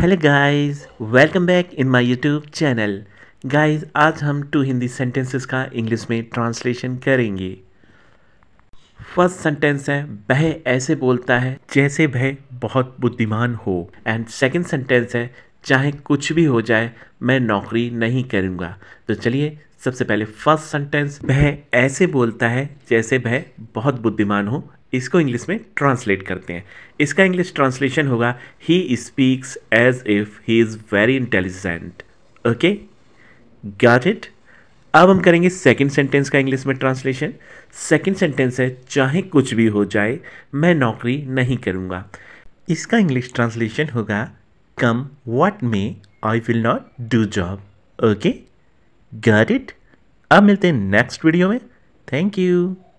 hello guys welcome back in my YouTube channel guys आज हम two Hindi sentences का English में ट्रांसलेशन करेंगे फर्स्ट सेंटेंस है वह ऐसे बोलता है जैसे वह बहुत बुद्धिमान हो एंड सेकंड सेंटेंस है चाहे कुछ भी हो जाए मैं नौकरी नहीं करूँगा तो चलिए सबसे पहले फर्स्ट सेंटेंस वह ऐसे बोलता है जैसे वह बहुत बुद्धिमान हो इसको इंग्लिश में ट्रांसलेट करते हैं इसका इंग्लिश ट्रांसलेशन होगा he speaks as if he is very intelligent okay got it अब हम करेंगे सेकंड सेंटेंस का इंग्लिश में ट्रांसलेशन सेकंड सेंटेंस है चाहे कुछ भी हो जाए मैं नौकरी नहीं करूँगा इसका इंग्लिश ट्रांसलेशन होगा come what may I will not do job okay got it अब मिलते हैं नेक्स्ट वीडियो में थैंक यू